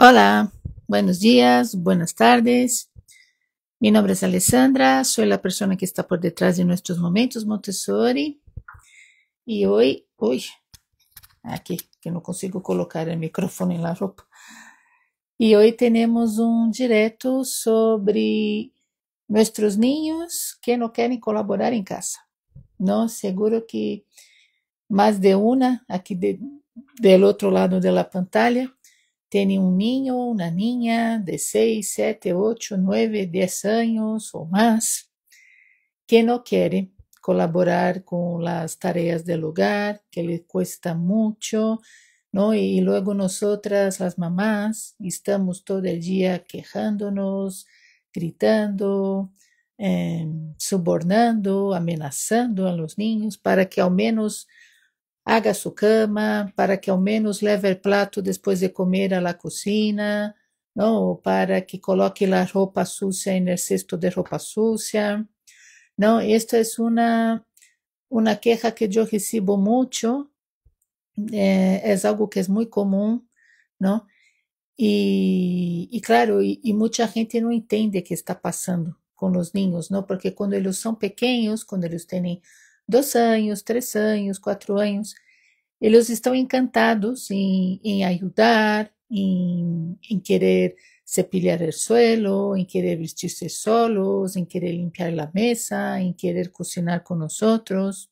Hola, buenos días, buenas tardes. Mi nombre es Alessandra, soy la persona que está por detrás de nuestros momentos Montessori. Y hoy, hoy, aquí, que no consigo colocar el micrófono en la ropa. Y hoy tenemos un directo sobre nuestros niños que no quieren colaborar en casa. No, seguro que más de una aquí del otro lado de la pantalla tiene un niño, una niña de 6, 7, 8, 9, 10 años o más, que no quiere colaborar con las tareas del hogar, que le cuesta mucho, ¿no? Y luego nosotras, las mamás, estamos todo el día quejándonos, gritando, subornando, em, sobornando, amenazando a los niños para que al menos haga su cama para que ao menos leve o plato depois de comer à la cocina, não? para que coloque a roupa sucia em cesto de roupa sucia. Não, esta é uma uma queja que eu recebo muito, é, é algo que é muito comum, não? E, e claro, e, muita gente não entende o que está passando com os ninhos, não? Porque quando eles são pequenos, quando eles têm dois anos, três anos, quatro anos, eles estão encantados em, em ajudar, em, em querer cepillar o suelo, em querer vestir se solos, em querer limpar a mesa, em querer cozinhar com nós outros.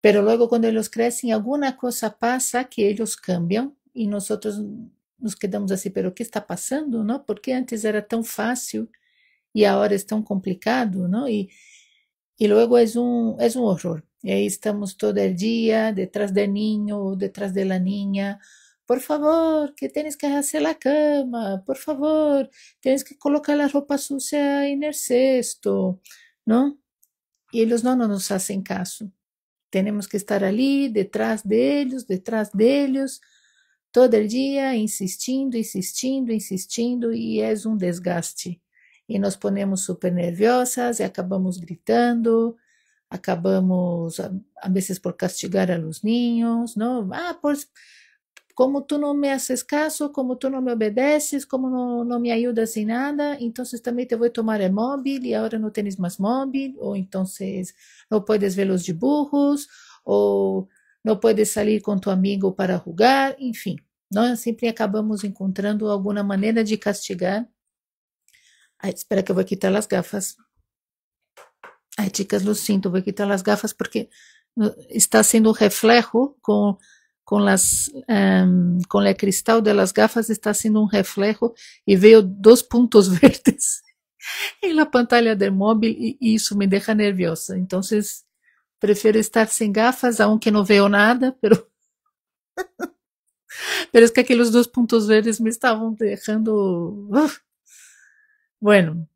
Pero logo quando eles crescem, alguma coisa passa que eles cambiam e nós outros nos quedamos assim, pero o que está passando, não? Porque antes era tão fácil e agora é tão complicado, não? E y luego es un, es un horror. ahí estamos todo el día detrás del niño, detrás de la niña. Por favor, que tienes que hacer la cama. Por favor, tienes que colocar la ropa sucia en el cesto, ¿no? Y ellos no, no nos hacen caso. Tenemos que estar allí, detrás de ellos, detrás de ellos, todo el día insistiendo, insistiendo, insistiendo, y es un desgaste. e nos ponemos super nerviosas e acabamos gritando, acabamos, a, vezes, por castigar a los não? Ah, pois, como tu não me haces caso, como tu não me obedeces, como não, não me ajudas em nada, então também te vou tomar o móvel e agora não tens mais móvel, ou então não podes ver os burros, ou não podes sair com tu amigo para jogar enfim. Nós sempre acabamos encontrando alguma maneira de castigar espera que eu vou quitar as gafas. Ai, chicas, lo sinto, vou quitar as gafas porque está sendo um reflexo com com las um, ehm, com o cristal das gafas está sendo um reflexo e veio dois pontos verdes em la pantalla do móvel e, isso me deixa nerviosa. Então, prefiro estar sem gafas, aunque não veo nada, pero pero es é que aqueles dois pontos verdes me estavam deixando Bueno,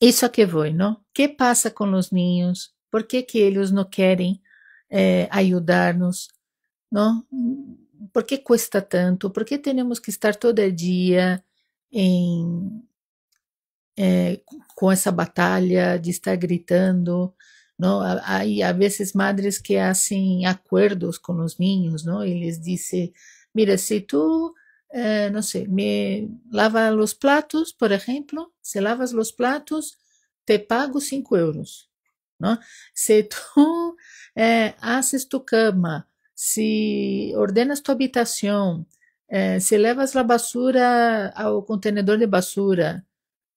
isso que vou, não? Que passa com os ninhos? Por que que eles não querem eh, ajudar-nos? Não? Por que custa tanto? Por que temos que estar todo dia em eh, com essa batalha de estar gritando? Não? Aí há vezes madres que fazem acordos com os ninhos, não? Eles dizem, mira, se tu eh, não sei me lava os platos, por exemplo se lavas os platos, te pago 5 euros, não se tú eh, haces tu cama, se ordenas tu habitación, eh, se levas a basura ao contenedor de basura,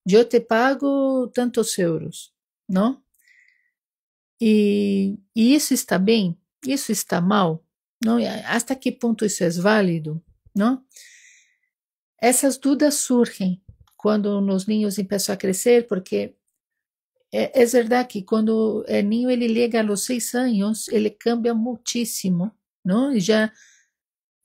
eu te pago tantos euros, não? E, e, isso está bem? Isso está mal? Não? Hasta que ponto isso é válido? Não? Essas dúvidas surgem quando nos ninhos começam a crescer, porque é, é, verdade que quando o é ninho ele liga aos seis anos, ele cambia muitíssimo, não? E já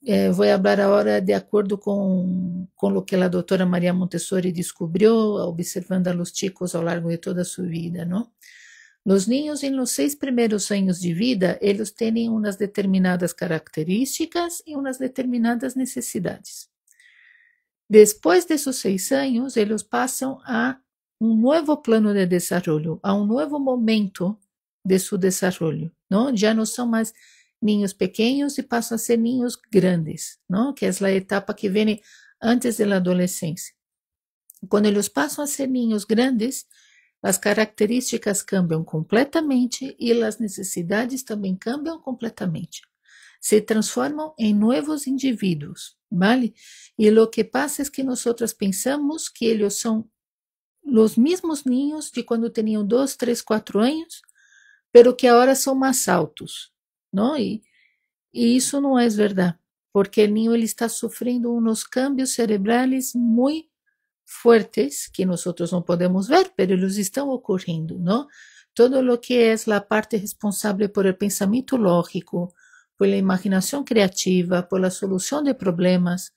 é, vou falar agora de acordo com, com o que a doutora Maria Montessori descobriu, observando os chicos ao longo de toda a sua vida, não? Os ninhos, nos seis primeiros anos de vida, eles têm umas determinadas características e umas determinadas necessidades. Depois desses seis anos, eles passam a um novo plano de desenvolvimento, a um novo momento de seu desarrollo, ¿no? já não são mais niños pequenos e passam a ser ninhos grandes, Que é a etapa que vem antes da adolescência. Quando eles passam a ser ninhos grandes, as características cambiam completamente e as necessidades também cambiam completamente. Se transformam em novos indivíduos, ¿vale? Y lo que pasa es que nosotros pensamos que ellos son los mismos niños de cuando tenían 2, 3, 4 años, pero que ahora son más altos, ¿no? Y, y eso no es verdad, porque el niño él está sufriendo unos cambios cerebrales muy fuertes que nosotros no podemos ver, pero ellos están ocurriendo, ¿no? Todo lo que es la parte responsable por el pensamiento lógico, pela imaginação criativa, pela solução de problemas,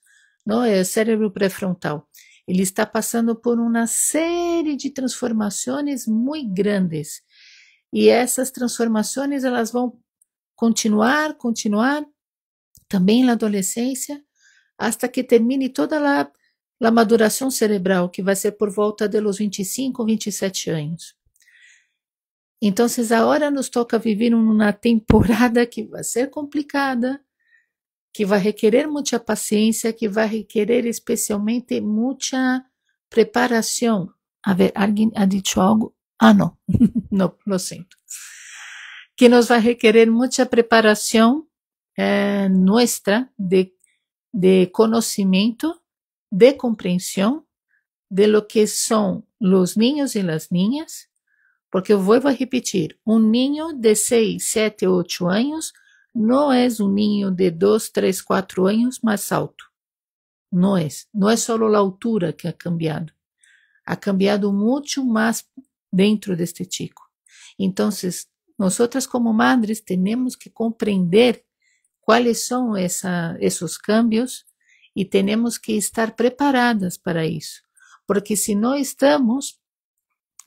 não é o cérebro pré-frontal. Ele está passando por uma série de transformações muito grandes. E essas transformações elas vão continuar, continuar também na adolescência, até que termine toda a, a maduração cerebral, que vai ser por volta de los 25, 27 anos. Então, agora nos toca viver uma temporada que vai ser complicada, que vai requerer muita paciência, que vai requerer especialmente muita preparação. A ver, alguém ha dicho algo? Ah, não, não, lo sinto. Que nos vai requerer muita preparação eh, nossa de, de conhecimento, de compreensão de lo que são os niños e as niñas. Porque eu vou e vou repetir. Um ninho de 6, 7, 8 anos não é um ninho de 2, 3, 4 anos mais alto. Não é. Não é só a altura que ha cambiado. Ha cambiado muito mais dentro deste chico. Então, nós como madres temos que compreender quais são essa, esses cambios e temos que estar preparadas para isso. Porque se não estamos,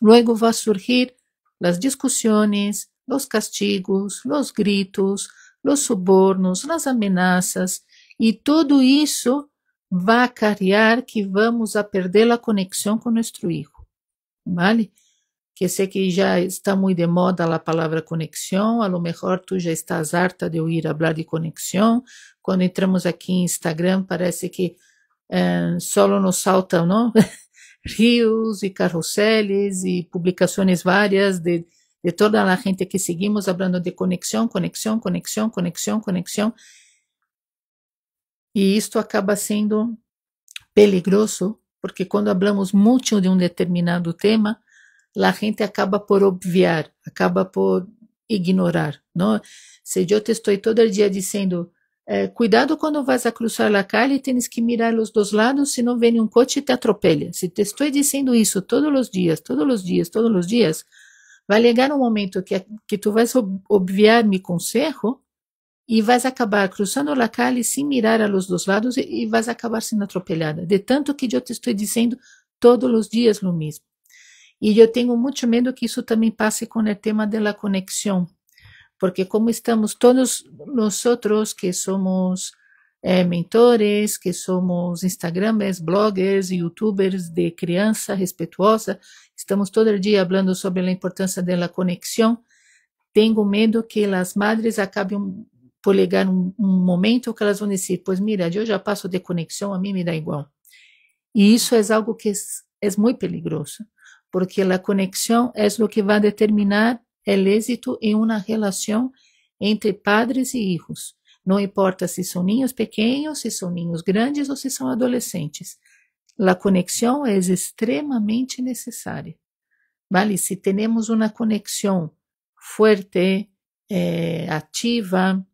Luego va a surgir las discusiones, los castigos, los gritos, los sobornos, las amenazas e tudo isso vai acarrear que vamos a perder a conexão com nosso filho, vale? Que sei que já está muito de moda a palavra conexão, a lo mejor tu já estás harta de ouvir falar de conexão. Quando entramos aqui em Instagram, parece que eh, só nos salta, não? rios e carrosséis e publicações várias de, de toda a gente que seguimos falando de conexão, conexão, conexão, conexão, conexão. E isto acaba sendo perigoso, porque quando falamos muito de um determinado tema, a gente acaba por obviar, acaba por ignorar, não? Se eu te estou todo dia dizendo eh, cuidado quando vas a cruzar a calle, tens que mirar os dois lados, se não vem um coche e te atropela. Se te estou dizendo isso todos os dias, todos os dias, todos os dias, vai chegar um momento que, que tu vais obviar meu conselho e vais acabar cruzando a calle sem mirar a los lados e, e vais acabar sendo atropelada. De tanto que eu te estou dizendo todos os dias o mesmo. E eu tenho muito medo que isso também passe com o tema da conexão porque como estamos todos nós outros que somos é, mentores, que somos Instagramers, bloggers, youtubers de criança respeituosa, estamos todo dia falando sobre a importância da conexão. Tenho medo que as madres acabem por ligar um, um, momento que elas vão dizer, pois mira, eu já passo de conexão, a mim me dá igual. E isso é algo que é, é muito perigoso, porque a conexão é o que vai determinar é éxito em uma relação entre padres e filhos. Não importa se são ninhos pequenos, se são ninhos grandes ou se são adolescentes. La conexão é extremamente necessária. Vale, se temos uma conexão forte, eh, ativa,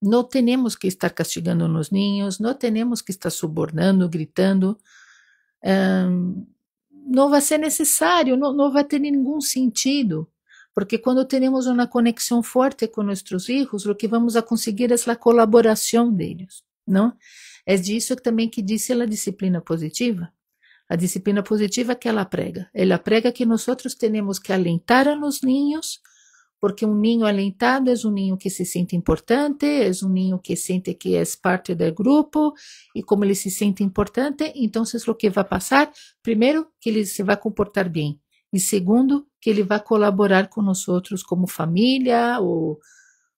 não temos que estar castigando nos ninhos, não temos que estar subornando, gritando. Um, eh, não vai ser necessário, não, não vai ter nenhum sentido porque quando temos uma conexão forte com nossos filhos, o que vamos a conseguir é a colaboração deles, não? É disso também que disse a disciplina positiva. A disciplina positiva que ela prega, ela prega que nós temos que alentar nos ninhos, porque um ninho alentado é um ninho que se sente importante, é um ninho que sente que é parte do grupo, e como ele se sente importante, então o que vai passar? Primeiro, que ele se vai comportar bem, e segundo, que ele vai colaborar com nós outros como família ou,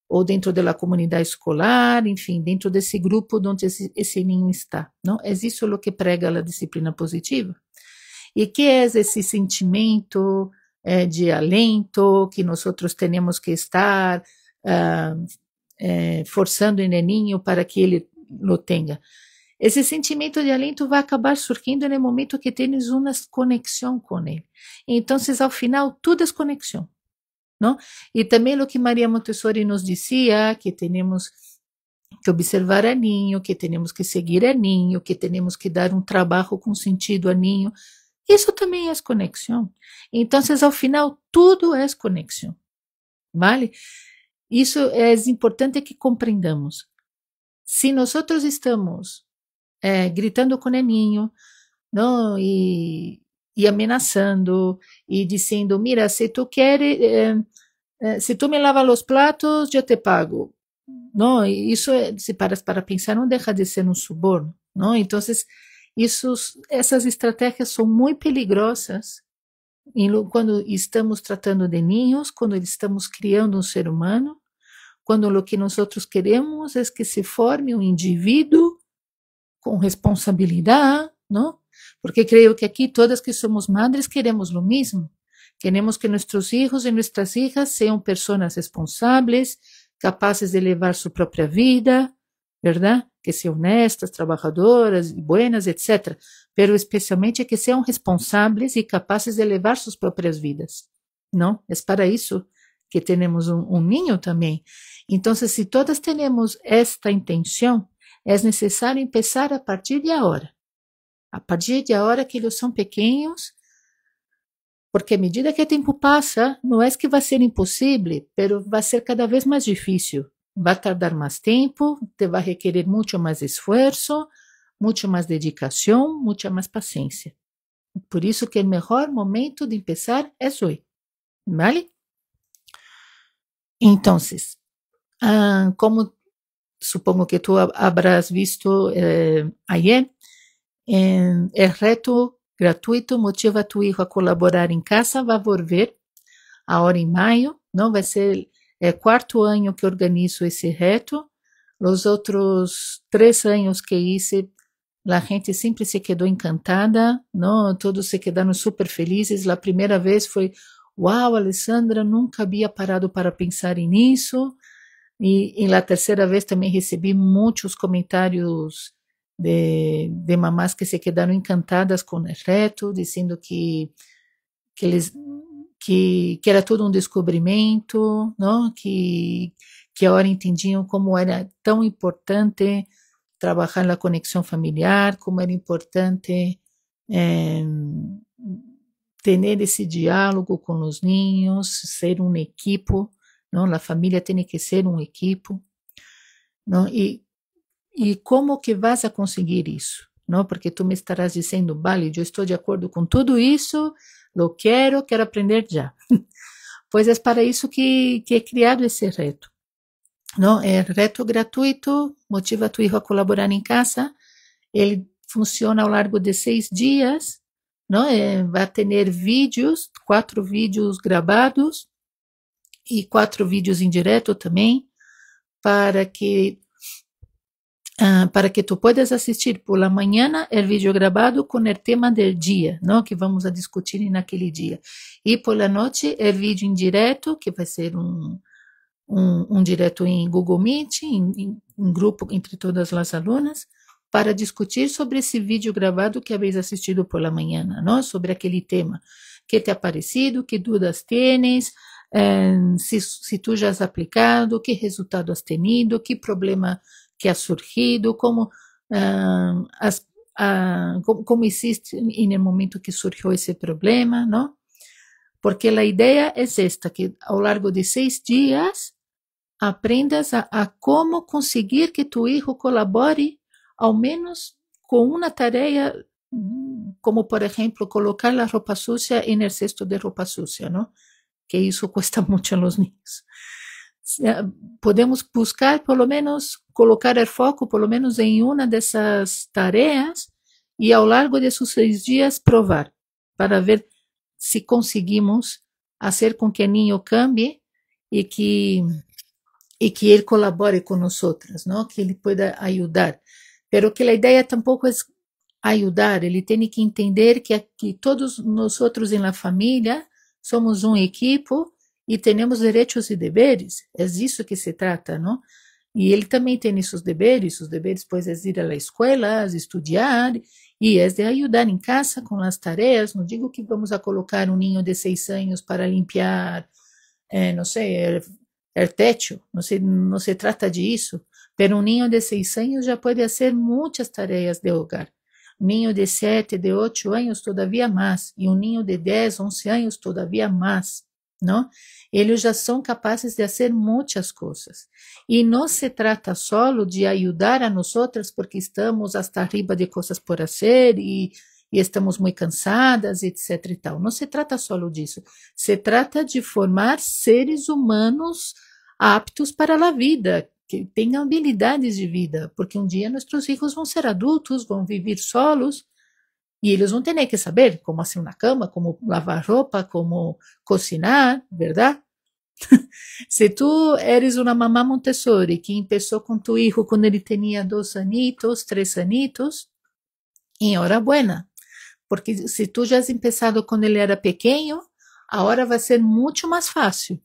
ou dentro da comunidade escolar, enfim, dentro desse grupo onde esse, esse ninho está. Não? É isso o que prega a disciplina positiva. E que é esse sentimento é, de alento que nós outros temos que estar ah, é, forçando o neninho para que ele lo tenha? Esse sentimento de alento vai acabar surgindo no momento que tens uma conexão com ele. Então, ao final, tudo é conexão. Não? E também o que Maria Montessori nos dizia, que temos que observar a ninho, que temos que seguir a ninho, que temos que dar um trabalho com sentido a ninho. Isso também é conexão. Então, ao final, tudo é conexão. Vale? Isso é importante que compreendamos. Se nós estamos é, gritando com o neninho, não, e, e ameaçando, e dizendo, mira, se tu queres, eh, eh, se tu me lava os platos, eu te pago. Não, isso, é, se paras para pensar, não deixa de ser um suborno, não? Então, isso, essas estratégias são muito perigosas quando estamos tratando de ninhos, quando estamos criando um ser humano, quando o que nós queremos é que se forme um indivíduo com responsabilidade, não? Porque creio que aqui todas que somos madres queremos o mesmo. Queremos que nossos filhos e nossas filhas sejam pessoas responsáveis, capazes de levar sua própria vida, verdade? Que sejam honestas, trabalhadoras, buenas, etc. Mas especialmente que sejam responsáveis e capazes de levar suas próprias vidas, não? É para isso que temos um, um ninho também. Então, se todas temos esta intenção, é necessário começar a partir de agora. A partir de agora que eles são pequenos, porque à medida que o tempo passa, não é que vai ser impossível, mas vai ser cada vez mais difícil. Vai tardar mais tempo, te vai requerer muito mais esforço, muito mais dedicação, muita mais paciência. Por isso que o melhor momento de começar é hoje, vale? Então, como supongo que tú habrás visto eh, ayer, en el reto gratuito Motiva a tu hijo a colaborar em casa vai volver agora em maio, não vai ser é quarto ano que organizo esse reto. Os outros três anos que hice, a gente sempre se quedou encantada, não? Todos se quedaram super felizes. A primeira vez foi, uau, wow, Alessandra, nunca havia parado para pensar nisso. E, e terceira vez também recebi muitos comentários de, de mamás que se quedaram encantadas com o reto, dizendo que, que eles que, que era todo um descobrimento, não? Que que agora entendiam como era tão importante trabalhar na conexão familiar, como era importante é, ter esse diálogo com os ninhos, ser uma equipe não, La família tem que ser um equipo, não E, e como que vas a conseguir isso? Não, porque tu me estarás dizendo, vale, eu estou de acordo com tudo isso, lo quero, quero aprender já. pois é para isso que, que é criado esse reto. Não, é reto gratuito, motiva tu hijo a colaborar em casa. Ele funciona ao largo de seis dias. Não, é, eh, vai ter vídeos, quatro vídeos gravados e quatro vídeos em direto também, para que Uh, para que tu puedas assistir por la manhã o vídeo gravado com o tema do dia, não? que vamos a discutir naquele dia. E por la noite, o vídeo em direto, que vai ser um, um, um direto em Google Meet, em, em, em grupo entre todas as alunas, para discutir sobre esse vídeo gravado que habéis assistido por la manhã, não? sobre aquele tema. Que te ha parecido, que dúvidas tienes, se, se tu já has aplicado, que resultado has tenido, que problema que ha surgido, como, ah, as, ah, como, como existe no momento que surgiu esse problema, não? Porque a ideia é esta, que ao longo de seis dias aprendas a, a como conseguir que tu hijo colabore ao menos com uma tarefa como por exemplo colocar a roupa sucia em el cesto de roupa sucia, não? que isso custa muito aos niños. Podemos buscar, pelo menos, colocar o foco, pelo menos, em uma dessas tarefas e, ao largo desses seis dias, provar para ver se conseguimos fazer com que o niño cambie e que e que ele colabore com nós outras, não? Que ele pueda ajudar. Pero que a ideia tampouco é ajudar, ele tem que entender que que todos nós outros na família somos um equipo e temos direitos e deveres. É disso que se trata, não? E ele também tem seus deveres, os deveres pois é ir à escola, estudar e é de ajudar em casa com as tarefas. Não digo que vamos a colocar um ninho de seis anos para limpar, é, não sei, o é, el é techo. Não se, não se trata disso. Pero um ninho de seis anos já pode fazer muitas tarefas de hogar um ninho de sete, de oito anos, todavia mais, e um ninho de dez, onze anos, todavia mais. Não? Eles já são capazes de fazer muitas coisas. E não se trata só de ajudar a nós outras porque estamos hasta arriba de coisas por fazer e, e, estamos muito cansadas, etc. E tal. Não se trata só disso. Se trata de formar seres humanos aptos para a vida, que ele tenha habilidades de vida, porque um dia nossos filhos vão ser adultos, vão viver solos, e eles vão ter que saber como assim na cama, como lavar roupa, como cozinhar, verdade? Se tu eres uma mamá Montessori que começou com tu filho quando ele tinha dois anitos, três anitos, boa, porque se tu já has começado quando ele era pequeno, a hora vai ser muito mais fácil,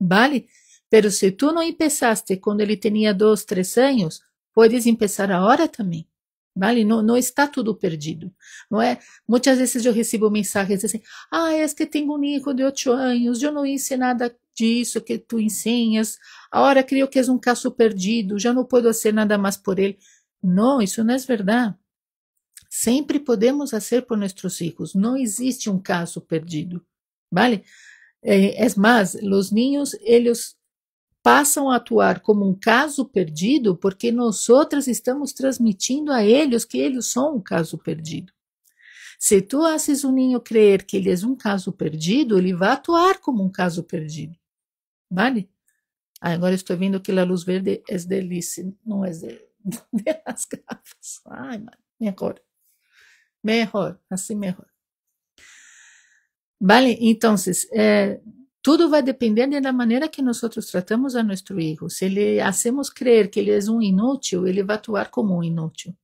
vale? Pero se tu não empezaste quando ele tinha dois, três anos, podes empezar agora também. Vale? Não, não, está tudo perdido, não é? Muitas vezes eu recebo mensagens assim: ah, é que tenho um hijo de oito anos, eu não ensinei nada disso que tu ensinas, agora creio que é um caso perdido, já não posso fazer nada mais por ele. Não, isso não é verdade. Sempre podemos fazer por nossos filhos, não existe um caso perdido, vale? É eh, mais, os ninhos, eles passam a atuar como um caso perdido porque nós outras estamos transmitindo a eles que eles são um caso perdido. Se tu haces um ninho crer que ele é um caso perdido, ele vai atuar como um caso perdido. Vale? Ah, agora estou vendo que a luz verde é delícia, não é de, de as gafas. Ai, mano, melhor. Melhor, assim melhor. Vale? Então, eh, tudo vai depender da maneira que nós tratamos a nosso filho. Se lhe hacemos crer que ele é um inútil, ele vai atuar como um inútil.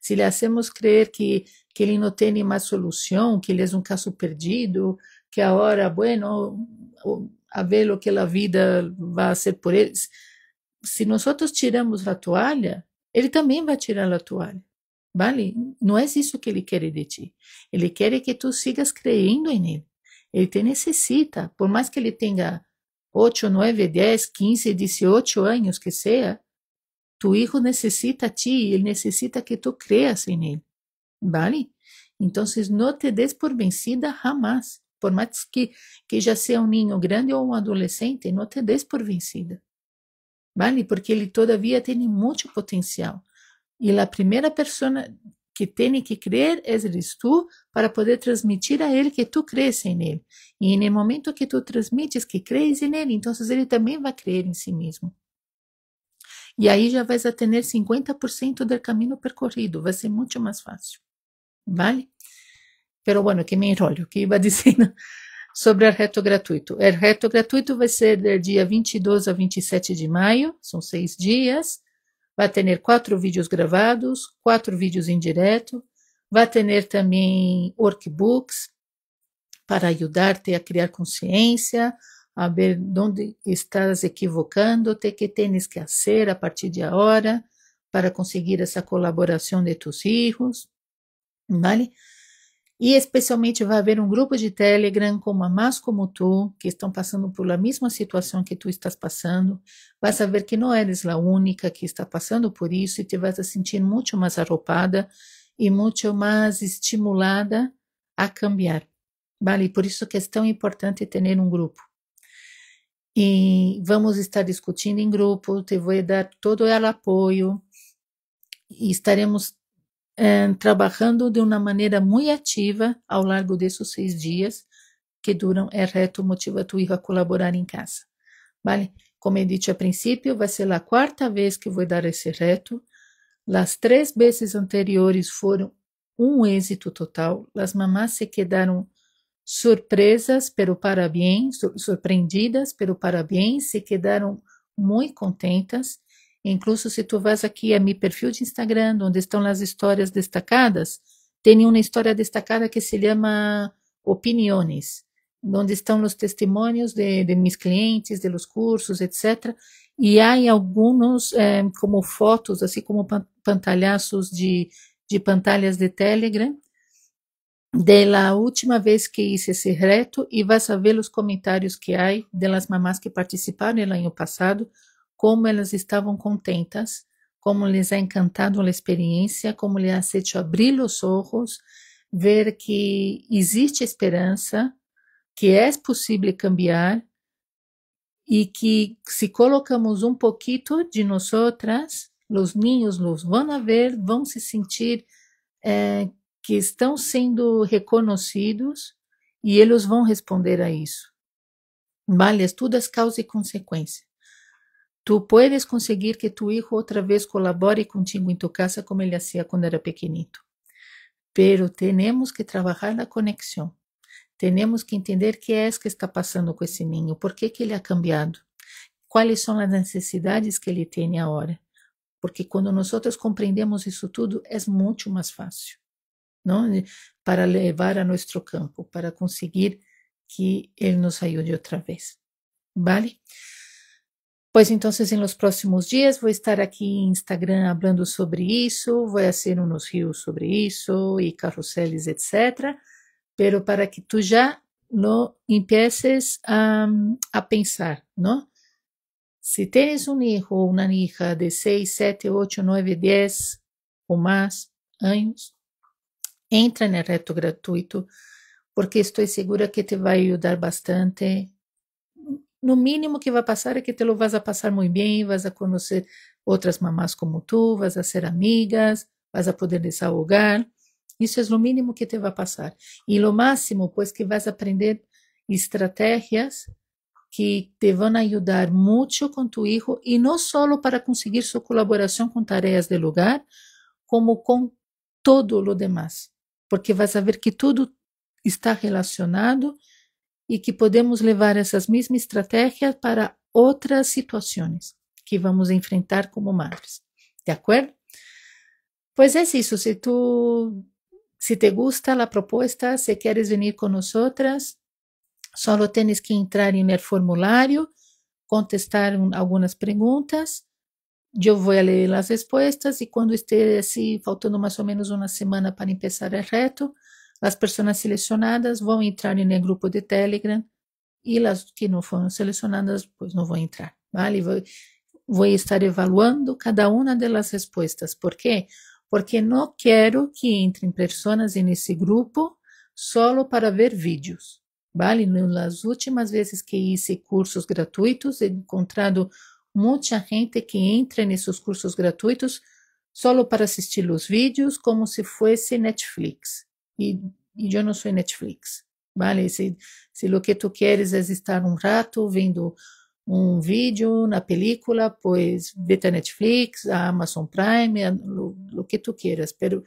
Se lhe hacemos crer que, que ele não tem mais solução, que ele é um caso perdido, que agora, bueno, a ver o que a vida vai ser por ele. Se nós tiramos a toalha, ele também vai tirar a toalha. Vale? Não é isso que ele quer de ti. Ele quer que tu sigas em ele. Ele te necessita, por mais que ele tenha 8, 9, 10, 15, 18 anos que seja, tu hijo necessita a ti, ele necessita que tu creas em ele, vale? Então, não te des por vencida jamais, por mais que, que já seja um ninho grande ou um adolescente, não te des por vencida, vale? Porque ele todavia tem muito potencial. E a primeira pessoa que tem que crer és tu para poder transmitir a ele que tu cresce em ele. E no momento que tu transmites que crees em ele, então ele também vai crer em si mesmo. E aí já vais a ter 50% do caminho percorrido, vai ser muito mais fácil. Vale? Pero bueno, que me o que iba dizendo sobre o reto gratuito. O reto gratuito vai ser do dia 22 a 27 de maio, são seis dias vai ter quatro vídeos gravados, quatro vídeos em direto, vai ter também workbooks para ajudar-te a criar consciência, a ver onde estás equivocando, o que tens que fazer a partir de agora para conseguir essa colaboração de teus filhos, vale? E especialmente vai haver um grupo de Telegram com Mas como tu, que estão passando pela mesma situação que tu estás passando. Vai saber que não eres a única que está passando por isso e te vais sentir muito mais arropada e muito mais estimulada a cambiar. Vale, por isso que é tão importante ter um grupo. E vamos estar discutindo em grupo, te vou dar todo o apoio e estaremos eh, trabalhando de uma maneira muito ativa ao longo desses seis dias que duram é reto motiva a colaborar em casa. Vale? Como eu disse a princípio, vai ser a quarta vez que vou dar esse reto. As três vezes anteriores foram um êxito total. As mamás se quedaram surpresas pelo parabéns, surpreendidas pelo parabéns, se quedaram muito contentas. Incluso se tu vais aqui a meu perfil de Instagram, onde estão as histórias destacadas, tem uma história destacada que se chama Opiniões, onde estão os testemunhos de, de meus clientes, de los cursos, etc. E há alguns, eh, como fotos, assim como pantalhaços de, de pantalhas de Telegram, da última vez que hice esse reto e vais a ver os comentários que há das mamás que participaram no ano passado como elas estavam contentas, como lhes é encantado a experiência, como lhes ha é abrir os olhos, ver que existe esperança, que é possível cambiar e que se colocamos um pouquinho de nós outras, os ninhos nos vão ver, vão se sentir eh, que estão sendo reconhecidos e eles vão responder a isso. Vale tudo as causas e consequências. Tu puedes conseguir que tu hijo otra vez colabore contigo en tu casa como él hacía cuando era pequeñito. Pero tenemos que trabajar la conexión. Tenemos que entender qué es que está pasando con ese niño, por qué que ele ha cambiado, cuáles son las necesidades que ele tiene ahora. Porque cuando nosotros comprendemos eso todo, es mucho más fácil, ¿no? Para llevar a nuestro campo, para conseguir que él nos ayude otra vez. ¿Vale? Pois então, em los próximos dias vou estar aqui em Instagram falando sobre isso, vou fazer uns rios sobre isso e carrosséis, etc. Pero para que tu já lo empieces a, a pensar, Se Si tienes un hijo ou uma hija de 6, 7, 8, 9, 10 ou mais anos, entra no reto gratuito, porque estou segura que te vai ajudar bastante no mínimo que vai passar é que te lo vas a passar muito bem, vas a conhecer outras mamás como tu, vas a ser amigas, vas a poder desahogar. Isso é o mínimo que te vai passar. E o máximo, pois, que vas a aprender estratégias que te vão ajudar muito com tu hijo e não só para conseguir sua colaboração com tarefas de lugar, como com todo o demais, porque vas a ver que tudo está relacionado e que podemos levar essas mesmas estratégias para outras situações que vamos enfrentar como madres. De acordo? Pois é isso. Se tu se te gusta a proposta, se queres vir com nós, só tens que entrar no formulário, contestar algumas perguntas. Eu vou ler as respostas e quando estiver assim, faltando mais ou menos uma semana para começar o reto, as pessoas selecionadas vão entrar no grupo de Telegram e as que não foram selecionadas, pois não vão entrar, vale? Vou, vou estar evaluando cada uma das respostas. Por quê? Porque não quero que entrem pessoas nesse grupo solo para ver vídeos, vale? Nas últimas vezes que hice cursos gratuitos, he encontrado muita gente que entra nesses cursos gratuitos solo para assistir os vídeos como se fosse Netflix e, e eu não sou Netflix, vale? Se, se o que tu queres é estar um rato vendo um vídeo na película, pois vê a Netflix, a Amazon Prime, o que tu queiras, pero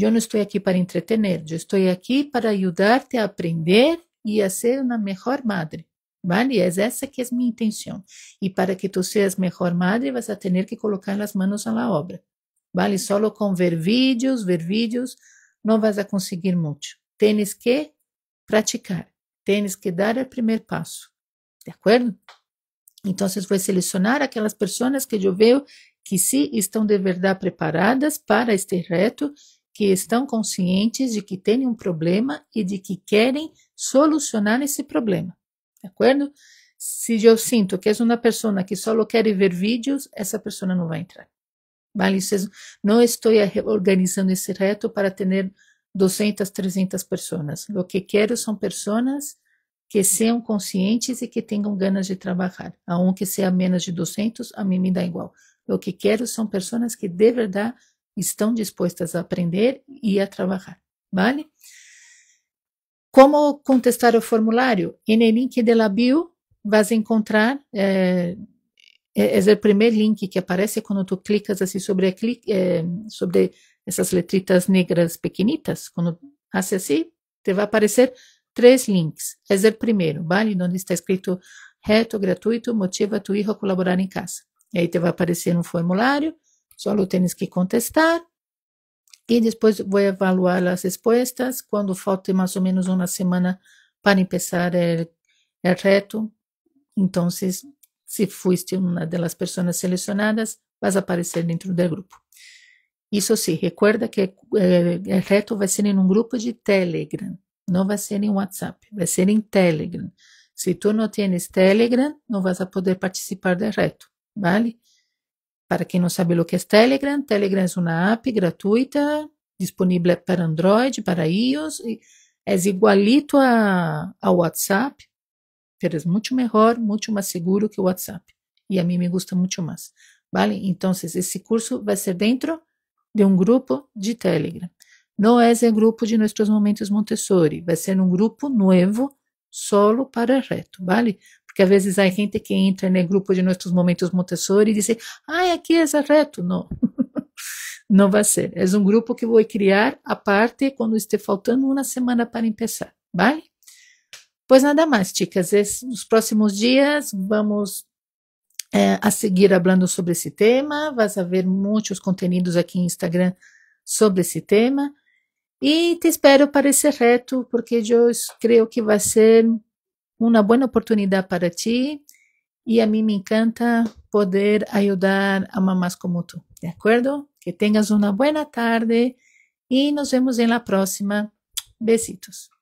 eu não estou aqui para entretener, eu estou aqui para ajudar-te a aprender e a ser uma melhor madre. Vale, é essa que é minha intenção. E para que tu seas melhor madre, vas a ter que colocar as mãos na obra. Vale, solo com ver vídeos, ver vídeos, não vas a conseguir muito. Tens que praticar, tens que dar o primeiro passo. De acordo? Então, vou selecionar aquelas pessoas que eu vejo que se estão de verdade preparadas para este reto, que estão conscientes de que têm um problema e de que querem solucionar esse problema. De acordo? Se eu sinto que és uma pessoa que só quer ver vídeos, essa pessoa não vai entrar malicioso. Não estou organizando esse reto para ter 200, 300 pessoas. O que quero são pessoas que sejam conscientes e que tenham ganas de trabalhar. A um que seja menos de 200, a mim me dá igual. O que quero são pessoas que de verdade estão dispostas a aprender e a trabalhar, vale? Como contestar o formulário? em link link la bio, vas encontrar eh, é, é o primeiro link que aparece quando tu clicas assim sobre, é, sobre essas letritas negras pequenitas. Quando faz assim, te vai aparecer três links. É o primeiro, vale? Onde está escrito reto, gratuito, motiva tu hijo a colaborar em casa. E aí te vai aparecer um formulário, só tens que contestar. E depois vou avaliar as respostas. Quando falta mais ou menos uma semana para começar o é, é reto, então se fuiste uma de pessoas selecionadas, vais vas aparecer dentro do grupo. Isso sim, recuerda que o eh, reto vai ser em um grupo de Telegram, não vai ser em WhatsApp, vai ser em Telegram. Se tu não tens Telegram, não vas a poder participar do reto, vale? Para quem não sabe o que é Telegram, Telegram é uma app gratuita, disponível para Android, para iOS, é igualito a, a WhatsApp, é muito melhor, muito mais seguro que o WhatsApp. E a mim me gusta muito mais. Vale? Então, esse curso vai ser dentro de um grupo de Telegram. Não é o grupo de nossos momentos Montessori. Vai ser um grupo novo, solo para reto, vale? Porque às vezes há gente que entra no grupo de nossos momentos Montessori e diz: ah, aqui é reto. Não. Não vai ser. É um grupo que vou criar a parte quando estiver faltando uma semana para começar, vale? Pois nada mais, chicas. Esse, nos próximos dias vamos é, a seguir falando sobre esse tema. Vas a ver muitos conteúdos aqui no Instagram sobre esse tema. E te espero para esse reto, porque eu creio que vai ser uma boa oportunidade para ti. E a mim me encanta poder ajudar a mamás como tu, de acordo? Que tenhas uma boa tarde e nos vemos na próxima. Besitos.